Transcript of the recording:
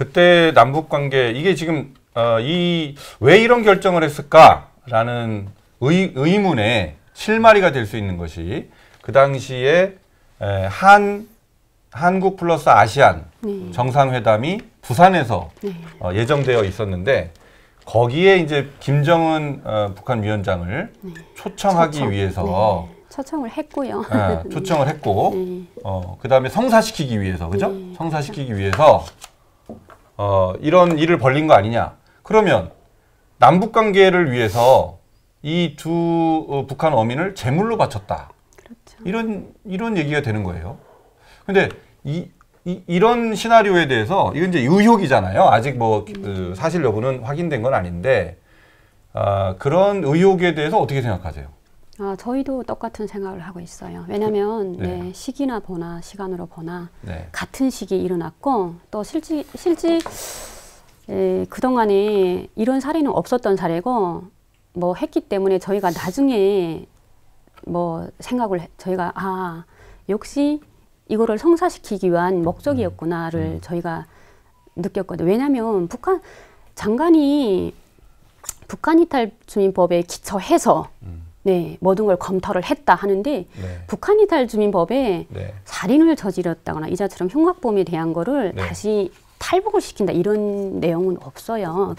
그때 남북 관계 이게 지금 어, 이왜 이런 결정을 했을까라는 의, 의문의 실마리가 될 수 있는 것이 그 당시에 에, 한 한국 플러스 아시안 네. 정상회담이 부산에서 네. 어, 예정되어 있었는데 거기에 이제 김정은 어, 북한 위원장을 네. 초청하기 초청. 위해서 네. 초청을 했고요. 어, 초청을 했고 네. 어, 그다음에 성사시키기 위해서 그죠? 네. 성사시키기 위해서 어, 이런 일을 벌린 거 아니냐. 그러면 남북 관계를 위해서 이두 어, 북한 어민을 제물로 바쳤다. 그렇죠. 이런 이런 얘기가 되는 거예요. 근데 이, 이런 시나리오에 대해서 이건 이제 의혹이잖아요. 아직 뭐그 사실 여부는 확인된 건 아닌데 아, 그런 의혹에 대해서 어떻게 생각하세요? 아, 저희도 똑같은 생각을 하고 있어요. 왜냐하면 그, 네. 네, 시기나 보나 시간으로 보나 네. 같은 시기 일어났고 또 실지 실지 에, 그동안에 이런 사례는 없었던 사례고 뭐 했기 때문에 저희가 나중에 뭐 생각을 해, 저희가 아 역시 이거를 성사시키기 위한 목적이었구나를 음. 음. 저희가 느꼈거든요. 왜냐하면 북한 장관이 북한 이탈 주민법에 기초해서 음. 네, 모든 걸 검토를 했다 하는데 네. 북한 이탈 주민법에 네. 살인을 저질렀다거나 이자처럼 흉악범에 대한 거를 네. 다시 탈북을 시킨다 이런 내용은 없어요.